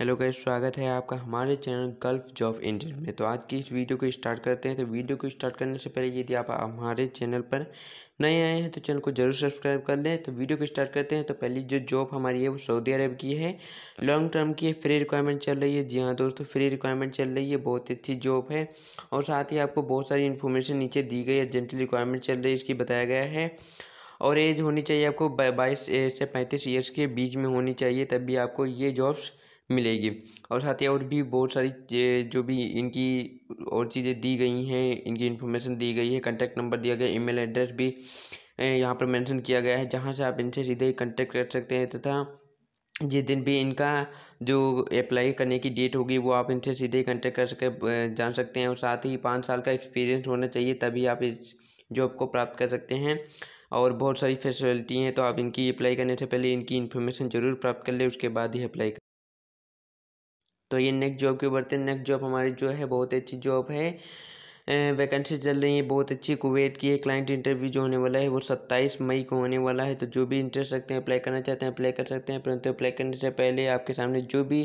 hello guys स्वागत है आपका हमारे चैनल गल्फ जॉब इंडियन में तो आज की इस वीडियो को स्टार्ट करते हैं तो वीडियो को स्टार्ट करने से पहले यदि आप हमारे चैनल पर नए आए हैं तो चैनल को जरूर सब्सक्राइब कर लें तो वीडियो को स्टार्ट करते हैं तो पहली जो जॉब हमारी है वो सऊदी अरब की है लॉन्ग टर्म की है फ्री रिक्वायरमेंट चल रही है जी हाँ दोस्तों फ्री रिक्वायरमेंट चल रही है बहुत ही अच्छी जॉब है और साथ ही आपको बहुत सारी इन्फॉर्मेशन नीचे दी गई है अर्जेंटली रिक्वायरमेंट चल रही है इसकी बताया गया है और एज होनी चाहिए आपको बाईस से पैंतीस ईयर्स के बीच में होनी चाहिए तब भी आपको ये जॉब्स मिलेगी और साथ ही और भी बहुत सारी जो भी इनकी और चीज़ें दी गई हैं इनकी इन्फॉर्मेशन दी गई है कॉन्टैक्ट नंबर दिया गया ईमेल एड्रेस भी यहाँ पर मेंशन किया गया है जहाँ से आप इनसे सीधे कॉन्टैक्ट कर सकते हैं तथा जिस दिन भी इनका जो अप्लाई करने की डेट होगी वो आप इनसे सीधे कॉन्टैक्ट कर सके जान सकते हैं और साथ ही पाँच साल का एक्सपीरियंस होना चाहिए तभी आप इस जॉब को प्राप्त कर सकते हैं और बहुत सारी फैसिलिटी हैं तो आप इनकी अप्लाई करने से पहले इनकी इन्फॉर्मेशन ज़रूर प्राप्त कर लें उसके बाद ही अप्लाई करें तो ये नेक्स्ट जॉब की बढ़ते नेक्स्ट जॉब हमारी जो है बहुत ही अच्छी जॉब है वैकेंसी चल रही है बहुत अच्छी कुवैत की है क्लाइंट इंटरव्यू जो होने वाला है वो सत्ताईस मई को होने वाला है तो जो भी इंटरेस्ट रखते हैं अप्लाई करना चाहते हैं अप्लाई कर सकते हैं परंतु अप्लाई करने से पहले आपके सामने जो भी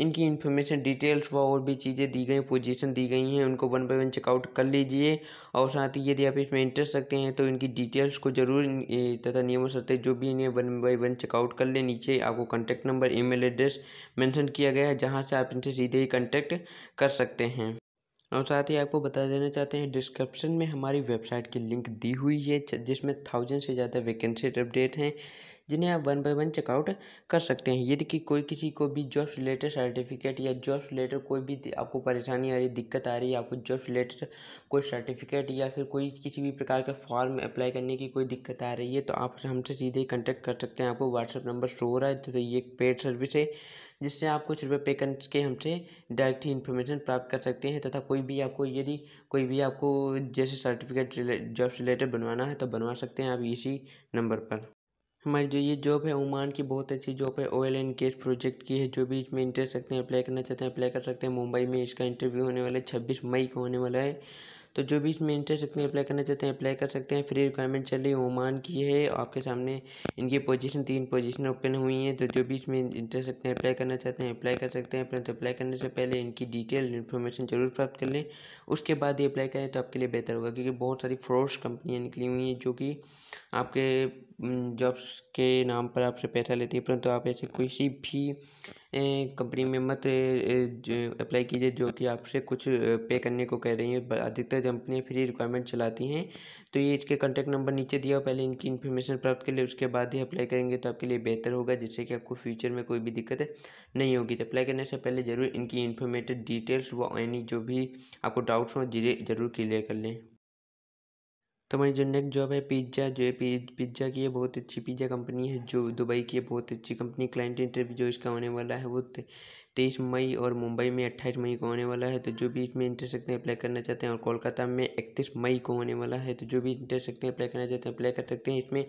इनकी इन्फॉर्मेशन डिटेल्स व और भी चीज़ें दी गई पोजिशन दी गई हैं उनको वन बाई वन चेकआउट कर लीजिए और साथ ही यदि आप इसमें इंटरेस्ट रखते हैं तो इनकी डिटेल्स को जरूर तथा नियमों सत्य जो भी इन्हें वन बाई वन चेकआउट कर ले नीचे आपको contact number e address mention किया गया है जहाँ से आप इनसे सीधे ही कॉन्टैक्ट कर सकते हैं और साथ ही आपको बता देना चाहते हैं डिस्क्रिप्शन में हमारी वेबसाइट की लिंक दी हुई है जिसमें थाउजेंड से ज़्यादा वैकेंसी अपडेट हैं जिन्हें आप वन बाय वन चेकआउट कर सकते हैं यदि कि कोई किसी को भी जॉब रिलेटेड सर्टिफिकेट या जॉब रिलेटेड कोई भी आपको परेशानी आ रही दिक्कत आ रही है आपको जॉब रिलेटेड कोई सर्टिफिकेट या फिर कोई किसी भी प्रकार का फॉर्म अप्लाई करने की कोई दिक्कत आ रही है तो आप हमसे सीधे कॉन्टैक्ट कर सकते हैं आपको व्हाट्सअप नंबर शो हो रहा है तो ये एक पेड सर्विस है जिससे आप कुछ रुपये पे करके हमसे डायरेक्ट ही इन्फॉर्मेशन प्राप्त कर सकते हैं तथा कोई भी आपको यदि कोई भी आपको जैसे सर्टिफिकेट जॉब रिलेटेड बनवाना है तो बनवा सकते हैं आप इसी नंबर पर हमारी जो ये जॉब है ओमान की बहुत अच्छी जॉब है ऑयल एंड गैस प्रोजेक्ट की है जो भी इसमें इंटरेस्ट रखते हैं अप्लाई करना चाहते हैं अप्लाई कर सकते हैं मुंबई में इसका इंटरव्यू होने वाला है छब्बीस मई को होने वाला है तो जो भी इसमें इंटरेस्ट रखते हैं अप्लाई करना चाहते हैं अप्लाई कर सकते हैं फ्री रिक्वायरमेंट चल रही है ओमान की है आपके सामने इनकी पोजीशन तीन पोजीशन ओपन हुई हैं तो जो भी इसमें इंटरेस्ट रखते हैं अप्लाई करना चाहते हैं अप्लाई कर सकते हैं अपना तो अप्लाई करने से पहले इनकी डिटेल इन्फॉर्मेशन जरूर प्राप्त कर लें उसके बाद ही अप्लाई करें तो आपके लिए बेहतर होगा क्योंकि बहुत सारी फ्रॉड्स कंपनियाँ निकली हुई हैं जो कि आपके जॉब्स के नाम पर आपसे पैसा लेती है परंतु आप ऐसे किसी भी कंपनी में मत अप्लाई कीजिए जो कि आपसे कुछ पे करने को कह रही है अधिकतर कंपनियाँ फ्री रिक्वायरमेंट चलाती हैं तो ये इसके कॉन्टैक्ट नंबर नीचे दिया हो पहले इनकी इन्फॉर्मेशन प्राप्त कर ले उसके बाद ही अप्लाई करेंगे तो आपके लिए बेहतर होगा जिससे कि आपको फ्यूचर में कोई भी दिक्कत नहीं होगी तो अप्लाई करने से पहले ज़रूर इनकी इन्फॉर्मेटिव डिटेल्स व एनी जो भी आपको डाउट्स हों जरूर क्लियर कर लें तो हमारी जो नेक्स्ट जॉब है पिज्जा जो है पिज्जा की है बहुत अच्छी पिज्जा कंपनी है जो दुबई की है बहुत अच्छी कंपनी क्लाइंट इंटरव्यू जो इसका होने वाला है वो तेईस मई और मुंबई में अट्ठाईस मई को होने वाला है तो जो भी इसमें इंटर सकते हैं अप्लाई करना चाहते हैं और कोलकाता में इकतीस मई को होने वाला है तो जो भी इंटर सकते हैं अप्लाई करना चाहते हैं अप्लाई कर सकते हैं इसमें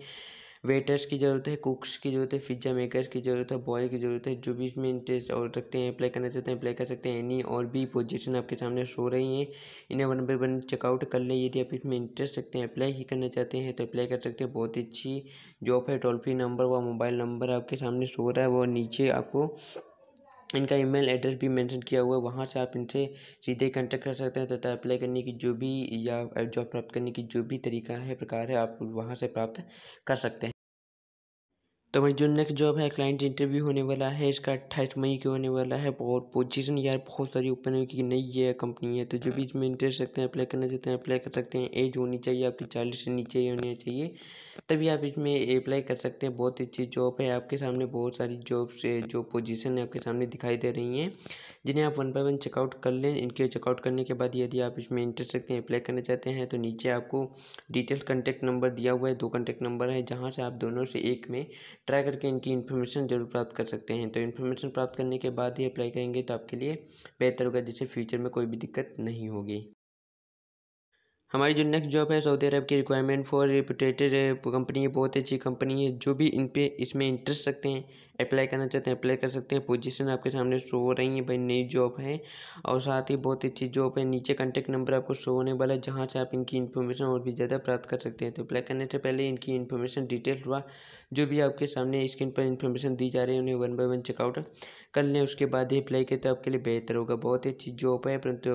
वेटर्स की ज़रूरत है कुक्स की ज़रूरत है पिज्जा मेकर्स की ज़रूरत है बॉय की ज़रूरत है जो भी इसमें इंटरेस्ट और रखते हैं अप्लाई करना चाहते हैं अप्लाई कर सकते हैं एनी और भी पोजीशन आपके सामने शो रही हैं इन्हें वन बाई वन चेकआउट कर लें यदि आप इसमें इंटरेस्ट रखते हैं अप्लाई ही करना चाहते हैं तो अप्लाई कर सकते हैं बहुत अच्छी जॉब है टोल फ्री नंबर व मोबाइल नंबर आपके सामने शो रहा है वो नीचे आपको इनका ईमेल एड्रेस भी मेंशन किया हुआ है वहाँ से आप इनसे सीधे कांटेक्ट कर सकते हैं तथा अप्लाई करने की जो भी या जॉब प्राप्त करने की जो भी तरीका है प्रकार है आप वहाँ से प्राप्त कर सकते हैं तो मेरी जो नेक्स्ट जॉब है क्लाइंट इंटरव्यू होने वाला है इसका अट्ठाईस मई के होने वाला है और पोजीशन यार बहुत सारी ओपन है क्योंकि नई है कंपनी है तो जो भी इसमें इंटरेस्ट रखते हैं अप्लाई करना चाहते हैं अप्लाई कर सकते हैं एज होनी चाहिए आपकी चालीस से नीचे ही होनी चाहिए तभी आप इसमें अप्लाई कर सकते हैं बहुत ही अच्छी जॉब है आपके सामने बहुत सारी जॉब्स है जो पोजीशन है आपके सामने दिखाई दे रही हैं जिन्हें आप वन बाय वन चेकआउट कर लें इनके चेकआउट करने के बाद यदि आप इसमें इंटरेस्ट रखते हैं अप्लाई करना चाहते हैं तो नीचे आपको डिटेल्स कॉन्टैक्ट नंबर दिया हुआ है दो कॉन्टैक्ट नंबर है जहाँ से आप दोनों से एक में ट्राई करके इनकी इन्फॉर्मेशन जरूर प्राप्त कर सकते हैं तो इन्फॉर्मेशन प्राप्त करने के बाद ही अप्लाई करेंगे तो आपके लिए बेहतर होगा जिससे फ्यूचर में कोई भी दिक्कत नहीं होगी हमारी जो नेक्स्ट जॉब है सऊदी अरब की रिक्वायरमेंट फॉर रिप्यूटेटेड कंपनी है बहुत अच्छी कंपनी है जो भी इन पर इसमें इंटरेस्ट रखते हैं अप्लाई करना चाहते हैं अप्लाई कर सकते हैं पोजीशन आपके सामने शो हो रही है भाई नई जॉब है और साथ ही बहुत अच्छी जॉब है नीचे कॉन्टैक्ट नंबर आपको शो होने वाला है जहाँ से आप इनकी इन्फॉर्मेशन और भी ज़्यादा प्राप्त कर सकते हैं तो अप्लाई करने से पहले इनकी इन्फॉर्मेशन डिटेल हुआ जो भी आपके सामने स्क्रीन पर इन्फॉर्मेशन दी जा रही है उन्हें वन बाई वन चेकआउट कर लें उसके बाद ही अप्लाई करें तो आपके लिए बेहतर होगा बहुत ही अच्छी जॉब है परंतु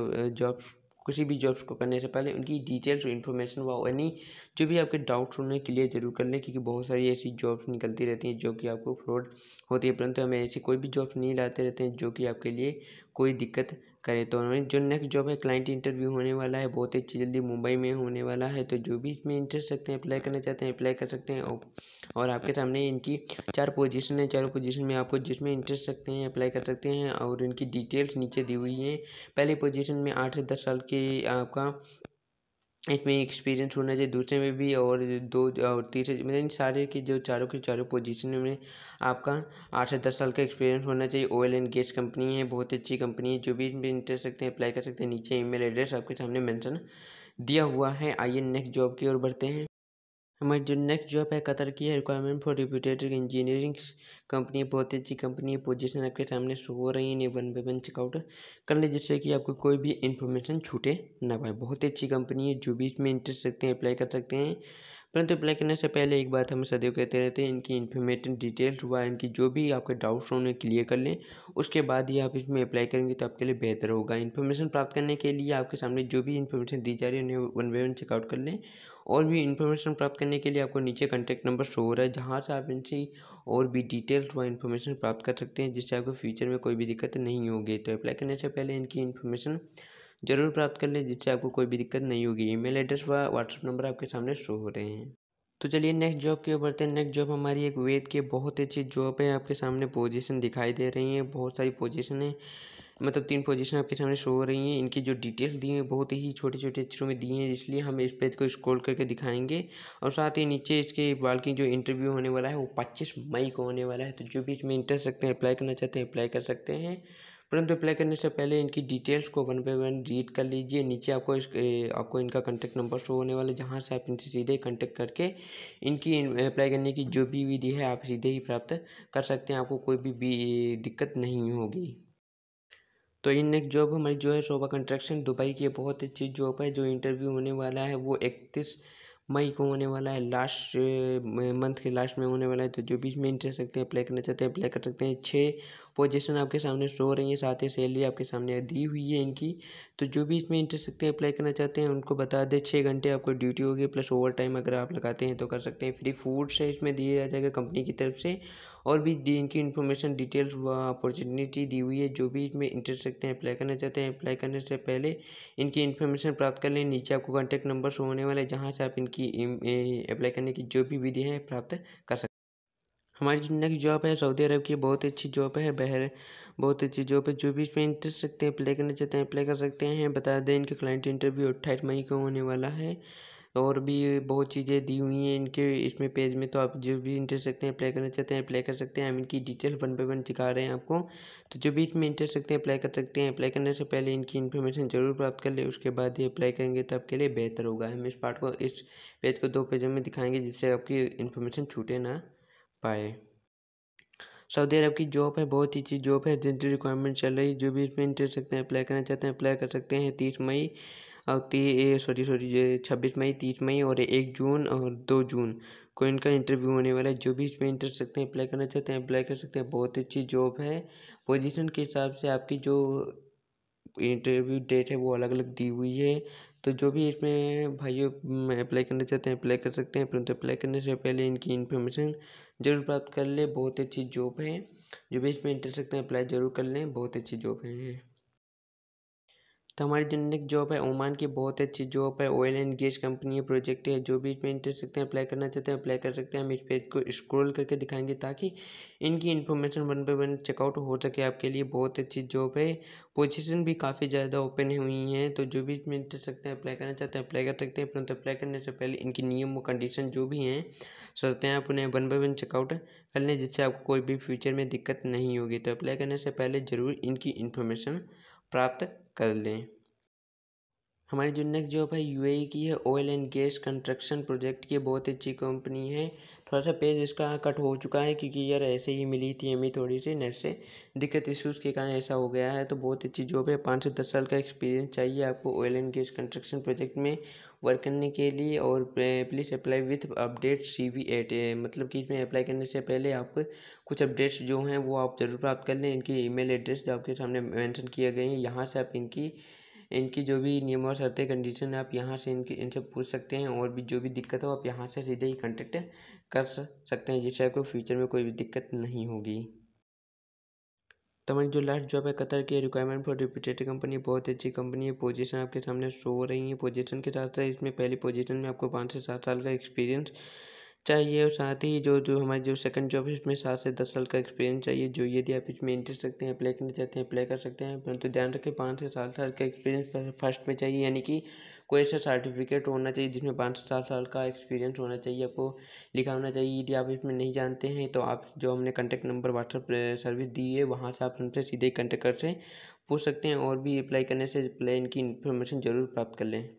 जॉब uh, किसी भी जॉब्स को करने से पहले उनकी डिटेल्स और इन्फॉर्मेशन व एनी जो भी आपके डाउट्स उन्हें क्लियर जरूर कर लें क्योंकि बहुत सारी ऐसी जॉब्स निकलती रहती हैं जो कि आपको फ्रॉड होती है परंतु हमें ऐसी कोई भी जॉब्स नहीं लाते रहते हैं जो कि आपके लिए कोई दिक्कत करे तो उन्होंने जो नेक्स्ट जॉब है क्लाइंट इंटरव्यू होने वाला है बहुत ही जल्दी मुंबई में होने वाला है तो जो भी इसमें इंटरेस्ट रखते हैं अप्लाई करना चाहते हैं अप्लाई कर सकते हैं और आपके सामने इनकी चार पोजीशन है चारों पोजीशन में आपको जिसमें इंटरेस्ट रखते हैं अप्लाई कर सकते हैं और इनकी डिटेल्स नीचे दी हुई हैं पहली पोजिशन में आठ से दस साल के आपका इसमें एक्सपीरियंस होना चाहिए दूसरे में भी और दो और तीसरे मतलब इन सारे की जो चारों की चारों पोजीशन में आपका आठ से दस साल का एक्सपीरियंस होना चाहिए ऑयल एंड गैस कंपनी है बहुत अच्छी कंपनी है जो भी इसमें इंटरेस्ट सकते हैं अप्लाई कर सकते हैं नीचे ईमेल एड्रेस आपके सामने मेंशन दिया हुआ है आइए नेक्स्ट जॉब की ओर बढ़ते हैं हमारी जो नेक्स्ट जॉब है कतर की है requirement for reputed engineering company बहुत अच्छी कंपनी है पोजिशन आपके सामने शो हो रही है वन बाई वन चेकआउट कर ले जिससे कि आपको कोई भी इन्फॉर्मेशन छूटे ना पाए बहुत अच्छी कंपनी है जो भी इसमें इंटरेस्ट सकते हैं अप्लाई कर सकते हैं परंतु अप्लाई करने से पहले एक बात हम सदैव कहते रहते हैं इनकी इन्फॉर्मेशन डिटेल्स हुआ इनकी जो भी आपके डाउट्स उन्हें क्लियर कर लें उसके बाद ही आप इसमें अप्लाई करेंगे तो आपके लिए बेहतर होगा इन्फॉर्मेशन प्राप्त करने के लिए आपके सामने जो भी इन्फॉर्मेशन दी जा रही है उन्हें वन बाई वन चेकआउट कर लें और भी इन्फॉर्मेशन प्राप्त करने के लिए आपको नीचे कॉन्टैक्ट नंबर शो हो रहा है जहाँ से आप इनसे और भी डिटेल्स व इन्फॉर्मेशन प्राप्त कर सकते हैं जिससे आपको फ्यूचर में कोई भी दिक्कत नहीं होगी तो अप्लाई करने से पहले इनकी इन्फॉर्मेशन जरूर प्राप्त कर लें जिससे आपको कोई भी दिक्कत नहीं होगी ई एड्रेस व व्हाट्सअप नंबर आपके सामने शो हो रहे हैं तो चलिए नेक्स्ट जॉब की ओर बढ़ते हैं नेक्स्ट जॉब हमारी एक वेद की बहुत अच्छी जॉब है आपके सामने पोजीशन दिखाई दे रही है बहुत सारी पोजीशन है मतलब तीन पोजीशन आपके सामने शो हो रही हैं इनकी जो डिटेल्स दी है बहुत ही छोटे छोटे अक्षरों में दी हैं इसलिए हम इस पेज को स्क्रॉल करके दिखाएंगे और साथ ही नीचे इसके बाल की जो इंटरव्यू होने वाला है वो पच्चीस मई को होने वाला है तो जो भी इसमें इंटरेस्ट रखते हैं अप्लाई करना चाहते हैं अप्लाई कर सकते हैं परंतु अप्लाई करने से पहले इनकी डिटेल्स को वन बाई वन रीड कर लीजिए नीचे आपको इस आपको इनका कॉन्टैक्ट नंबर शो होने वाला है जहाँ से आप इनसे सीधे कॉन्टैक्ट करके इनकी अप्लाई करने की जो भी विधि है आप सीधे ही प्राप्त कर सकते हैं आपको कोई भी, भी दिक्कत नहीं होगी तो इन नेक्स्ट जॉब हमारी जो है शोभा कंस्ट्रक्शन दुबई की बहुत अच्छी जॉब है जो इंटरव्यू होने वाला है वो इकतीस मई को होने वाला है लास्ट मंथ के लास्ट में होने वाला है तो जो बीच में इंटरेस्ट सकते हैं अप्लाई करना चाहते हैं अप्लाई कर सकते हैं छः पोजीशन आपके सामने शो रही है साथ ही सैलरी आपके सामने दी हुई है इनकी तो जो भी इसमें इंटरेस्ट सकते हैं अप्लाई करना चाहते हैं उनको बता दें छः घंटे आपको ड्यूटी होगी प्लस ओवर टाइम अगर आप लगाते हैं तो कर सकते हैं फ्री फूड्स है इसमें दिया जाएगा कंपनी की तरफ से और भी इनकी इन्फॉर्मेशन डिटेल्स व अपॉर्चुनिटी दी हुई है जो भी इसमें इंटरेस्ट रखते हैं अप्लाई करना चाहते हैं अप्लाई करने से पहले इनकी इन्फॉर्मेशन प्राप्त कर लें नीचे आपको कॉन्टैक्ट नंबर शो होने वाले जहाँ से आप इनकी अप्लाई करने की जो भी विधि है प्राप्त कर सकते हमारी जिंदा की जॉब है सऊदी अरब की बहुत अच्छी जॉब है बहर बहुत अच्छी जॉब है जो भी इसमें इंटरेस्ट रखते हैं अप्लाई करना चाहते हैं अप्लाई कर सकते हैं बता दें इनके क्लाइंट इंटरव्यू अट्ठाईस मई को होने वाला है तो और भी बहुत चीज़ें दी हुई हैं इनके इसमें पेज में तो आप जो भी इंटरेस्ट रखते हैं अप्लाई करना चाहते हैं अप्लाई कर सकते हैं हम इनकी डिटेल वन बाई वन सिखा रहे हैं आपको तो जो भी इसमें इंटरेस्ट रखते हैं अप्लाई कर सकते हैं अप्लाई करने से पहले इनकी इन्फॉर्मेशन जरूर प्राप्त कर ले उसके बाद ही अप्लाई करेंगे तो आपके लिए बेहतर होगा हम इस पार्ट को इस पेज को दो पेजों में दिखाएंगे जिससे आपकी इन्फॉर्मेशन छूटे ना पाए सऊदी अरब की जॉब है बहुत ही अच्छी जॉब है जिनकी रिक्वायरमेंट चल रही जो भी इसमें इंटरेस्ट रखते हैं अप्लाई करना चाहते हैं अप्लाई कर सकते हैं तीस मई और ती सॉरी सॉरी ये छब्बीस मई तीस मई और एक जून और दो जून को इनका इंटरव्यू होने वाला है जो भी इसमें इंटरेस्ट सकते हैं अप्लाई करना चाहते हैं अप्लाई कर सकते हैं बहुत अच्छी जॉब है पोजीशन के हिसाब से आपकी जो इंटरव्यू डेट है वो अलग अलग दी हुई है तो जो भी इसमें भाइयों अप्लाई करना चाहते हैं अप्लाई कर सकते हैं परंतु अप्लाई करने से पहले इनकी इन्फॉर्मेशन जरूर प्राप्त कर लें बहुत अच्छी जॉब है जो भी इसमें इंटरेस्ट सकते हैं अप्लाई जरूर कर लें बहुत अच्छी जॉब है तो हमारी जो नेक्स्ट जॉब है ओमान की बहुत अच्छी जॉब है ऑयल एंड गैस कंपनी है प्रोजेक्ट है जो भी इसमें इंटरेस्ट सकते हैं अप्लाई करना चाहते हैं अप्लाई कर सकते हैं हम इस पेज को स्क्रॉल करके दिखाएंगे ताकि इनकी information one by one checkout हो सके आपके लिए बहुत अच्छी जॉब है पोजिशन भी काफ़ी ज़्यादा ओपन हुई हैं तो जो भी इसमें इंटरेस्ट सकते हैं अप्लाई करना चाहते हैं अप्लाई कर सकते हैं परंतु अप्लाई करने से पहले इनकी नियम व कंडीशन जो भी हैं सोचते हैं आप उन्हें वन बाई वन चेकआउट कर लें जिससे आपको कोई भी फ्यूचर में दिक्कत नहीं होगी तो अप्लाई करने से पहले ज़रूर इनकी इन्फॉर्मेशन प्राप्त कर लें हमारी जो नेक्स्ट जॉब है यू e की है oil and gas construction project की बहुत अच्छी कंपनी है थोड़ा सा पेज इसका कट हो चुका है क्योंकि यार ऐसे ही मिली थी हमें थोड़ी सी नेट से दिक्कत इश्यूज़ के कारण ऐसा हो गया है तो बहुत अच्छी जॉब है पाँच से दस साल का एक्सपीरियंस चाहिए आपको oil and gas construction project में वर्क करने के लिए और please apply with update C V at मतलब कि इसमें अप्लाई करने से पहले आपको कुछ अपडेट्स जो हैं वो आप ज़रूर प्राप्त कर लें इनकी ईमेल एड्रेस जो आपके सामने मैंशन किए गए हैं यहाँ से आप इनकी इनकी जो भी नियम और शर्तें कंडीशन है आप यहाँ से इनकी इनसे पूछ सकते हैं और भी जो भी दिक्कत हो आप यहाँ से सीधे ही कॉन्टेक्ट कर सकते हैं जिससे आपको फ्यूचर में कोई भी दिक्कत नहीं होगी तो मेरी जो लास्ट जॉब है कतर की रिक्वायरमेंट फॉर रिप्यूटेड कंपनी बहुत अच्छी कंपनी है पोजीशन आपके सामने शो हो रही है पोजीशन के साथ साथ इसमें पहली पोजीशन में आपको पाँच से सात साल का एक्सपीरियंस चाहिए और साथ ही जो जो हमारे जो सेकंड जॉब है उसमें सात से दस साल का एक्सपीरियंस चाहिए जो यदि आप इसमें इंटरेस्ट रखते हैं अप्लाई करना चाहते हैं अप्लाई कर सकते हैं परंतु तो ध्यान रखें पाँच से सात साल का एक्सपीरियंस फर्स्ट में चाहिए यानी कि कोई ऐसा सर्टिफिकेट होना चाहिए जिसमें पाँच से सात साल का एक्सपीरियंस होना चाहिए आपको लिखा होना चाहिए यदि आप इसमें नहीं जानते हैं तो आप जो हमने कॉन्टैक्ट नंबर व्हाट्सअप सर्विस दी है वहाँ से आप हमसे सीधे कंटेक्ट कर से पूछ सकते हैं और भी अप्लाई करने से प्लान की इन्फॉर्मेशन जरूर प्राप्त कर लें